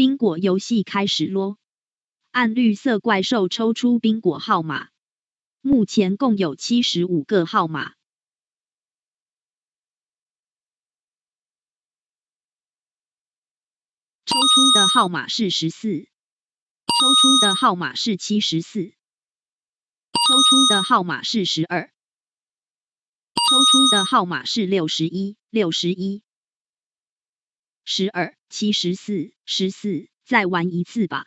冰果游戏开始咯。按绿色怪兽抽出冰果号码，目前共有七十五个号码。抽出的号码是十四，抽出的号码是七十四，抽出的号码是十二，抽出的号码是六十一，六十一。十二七十四十四，再玩一次吧。